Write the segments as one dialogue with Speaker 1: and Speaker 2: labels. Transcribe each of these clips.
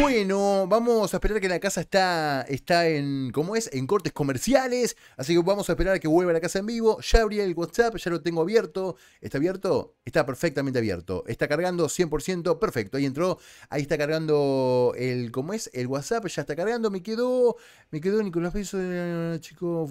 Speaker 1: Bueno, vamos a esperar que la casa está, está en, ¿cómo es? En cortes comerciales. Así que vamos a esperar a que vuelva la casa en vivo. Ya abrí el WhatsApp, ya lo tengo abierto. ¿Está abierto? Está perfectamente abierto. Está cargando 100%, perfecto. Ahí entró, ahí está cargando el, ¿cómo es? El WhatsApp ya está cargando. Me quedó, me quedó Nicolás Peso, chico.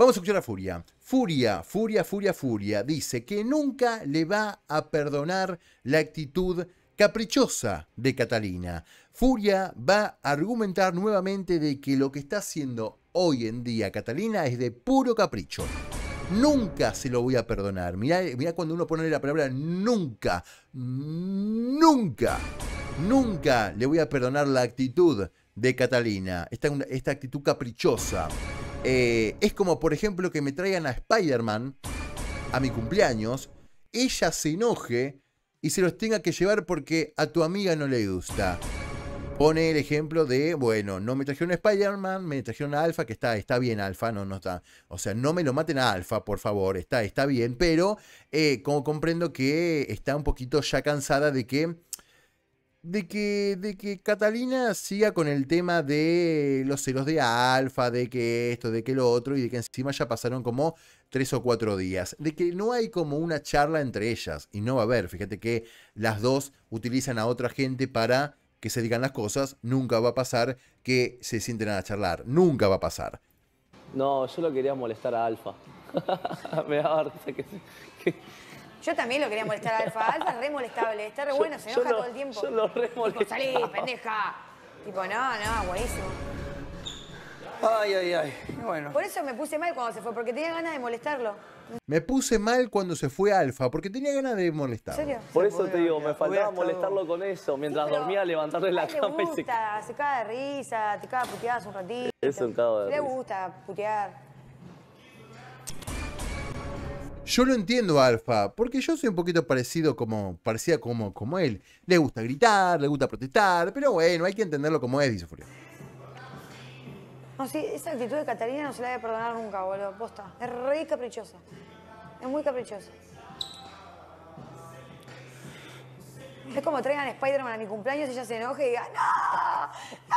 Speaker 1: Vamos a escuchar a Furia. Furia, Furia, Furia, Furia dice que nunca le va a perdonar la actitud caprichosa de Catalina. Furia va a argumentar nuevamente de que lo que está haciendo hoy en día Catalina es de puro capricho. Nunca se lo voy a perdonar. Mirá, cuando uno pone la palabra nunca, nunca, nunca le voy a perdonar la actitud de Catalina. esta actitud caprichosa. Eh, es como, por ejemplo, que me traigan a Spider-Man a mi cumpleaños, ella se enoje y se los tenga que llevar porque a tu amiga no le gusta. Pone el ejemplo de, bueno, no me trajeron a Spider-Man, me trajeron a Alpha, que está, está bien Alpha, no, no está. O sea, no me lo maten a Alpha, por favor, está, está bien, pero eh, como comprendo que está un poquito ya cansada de que de que, de que Catalina siga con el tema de los celos de Alfa, de que esto, de que lo otro, y de que encima ya pasaron como tres o cuatro días. De que no hay como una charla entre ellas, y no va a haber. Fíjate que las dos utilizan a otra gente para que se digan las cosas. Nunca va a pasar que se sienten a charlar. Nunca va a pasar.
Speaker 2: No, yo lo quería molestar a Alfa. Me da que, yo también lo quería molestar a Alfa. Alfa es re molestable, está re bueno, se enoja todo el tiempo. Yo lo re molestaba. salí, pendeja. Tipo, no, no, buenísimo. Ay, ay, ay. Bueno. Por eso me puse mal cuando se fue, porque tenía ganas de molestarlo.
Speaker 1: Me puse mal cuando se fue Alfa, porque tenía ganas de molestarlo. ¿En serio? Por eso te digo,
Speaker 2: me faltaba molestarlo con eso, mientras dormía, levantarle la cama gusta, y se... se caga de risa, te caga puteadas un ratito. Es Le gusta putear.
Speaker 1: Yo lo entiendo, Alfa, porque yo soy un poquito parecido como, parecía como, como él. Le gusta gritar, le gusta protestar, pero bueno, hay que entenderlo como es, dice Furio.
Speaker 2: No, sí, esa actitud de Catalina no se la voy perdonar nunca, boludo. Posta. Es re caprichosa. Es muy caprichosa. Es como traigan Spider-Man a mi cumpleaños y ella se enoje y diga, ¡No! ¡No!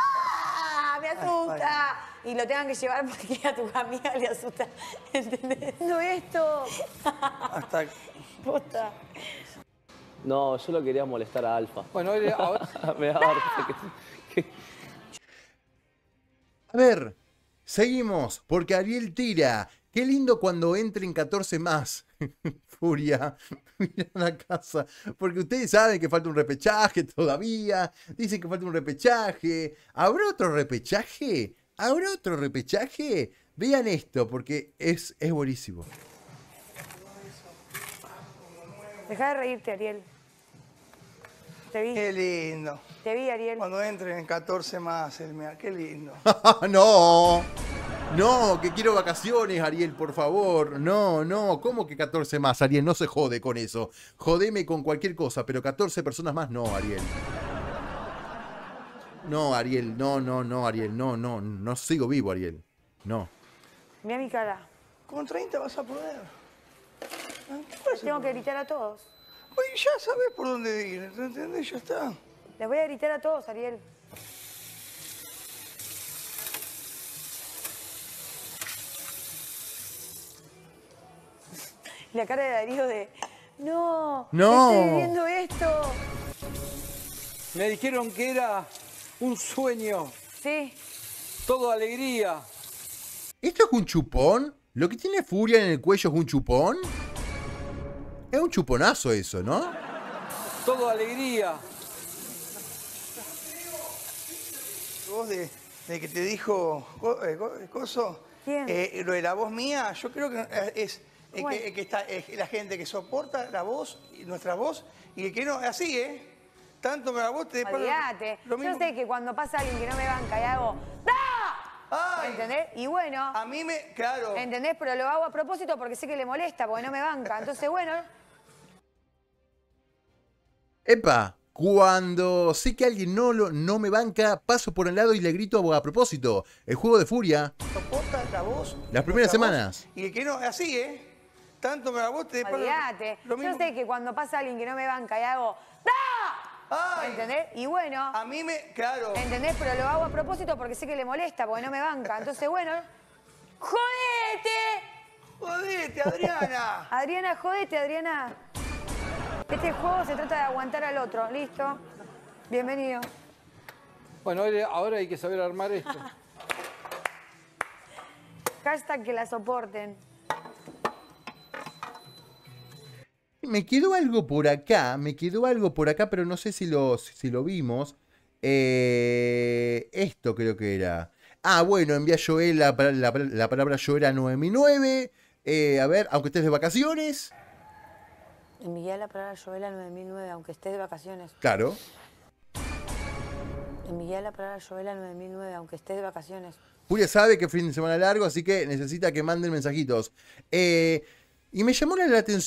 Speaker 2: me asusta. Y lo tengan que llevar porque a tu familia le asusta. ¿Entendés? No esto. Hasta... No, yo lo quería molestar a Alfa. Bueno, ahora... me A
Speaker 1: ver, seguimos, porque Ariel tira Qué lindo cuando entren 14 más. Furia, mira la casa. Porque ustedes saben que falta un repechaje todavía. Dicen que falta un repechaje. ¿Habrá otro repechaje? ¿Habrá otro repechaje? Vean esto, porque es, es buenísimo.
Speaker 2: Deja de reírte, Ariel. Te vi. Qué lindo. Te vi, Ariel. Cuando entren 14 más,
Speaker 1: Elmea, qué lindo. ¡No! No, que quiero vacaciones, Ariel, por favor. No, no, ¿cómo que 14 más, Ariel? No se jode con eso. Jodeme con cualquier cosa, pero 14 personas más no, Ariel. No, Ariel, no, no, no, Ariel, no, no, no sigo vivo, Ariel. No.
Speaker 2: Mira mi cara. Con 30 vas a poder. Tengo que gritar a todos. Oye, ya sabes por dónde ir, ¿entendés? Ya está. Les voy a gritar a todos, Ariel. La cara de Darío de,
Speaker 1: no, no. estoy
Speaker 2: viendo esto.
Speaker 1: Me dijeron que era un sueño.
Speaker 2: Sí. Todo alegría.
Speaker 1: ¿Esto es un chupón? ¿Lo que tiene Furia en el cuello es un chupón? Es un chuponazo eso, ¿no?
Speaker 2: Todo alegría. Vos de, de que te dijo eh, Coso, eh, lo de la voz mía, yo
Speaker 1: creo que es es que, está la gente que soporta la voz, nuestra voz, y el que no, así, ¿eh? Tanto me la voz te... Yo
Speaker 2: sé que cuando pasa alguien que no me banca y hago... ¡Ah! ¿Entendés? Y bueno. A mí me. Claro. ¿Entendés? Pero lo hago a propósito porque sé que le molesta, porque no me banca. Entonces, bueno.
Speaker 1: Epa, cuando sé que alguien no, lo, no me banca, paso por el lado y le grito a propósito. El juego de furia. Soporta la voz. Las primeras semanas. Y el que no, así, ¿eh? Tanto me vos te Olvídate.
Speaker 2: Yo sé que cuando pasa alguien que no me banca y hago... da ¿Entendés? Y bueno... A mí me... Claro. ¿Entendés? Pero lo hago a propósito porque sé que le molesta, porque no me banca. Entonces, bueno... ¡Jodete! ¡Jodete, Adriana! Adriana, jodete, Adriana. Este juego se trata de aguantar al otro. ¿Listo? Bienvenido.
Speaker 1: Bueno, ahora hay que saber armar esto.
Speaker 2: Hashtag que la soporten.
Speaker 1: Me quedó algo por acá, me quedó algo por acá, pero no sé si lo, si lo vimos. Eh, esto creo que era. Ah, bueno, envía Joel la, la, palabra yo era 9009. a ver, aunque estés de vacaciones.
Speaker 2: Envié la palabra Joel a 9009, aunque estés de vacaciones. Claro. Envié la palabra Joel a 9009, aunque estés de vacaciones.
Speaker 1: Julia sabe que es fin de semana largo, así que necesita que manden mensajitos. Eh, y me llamó la atención.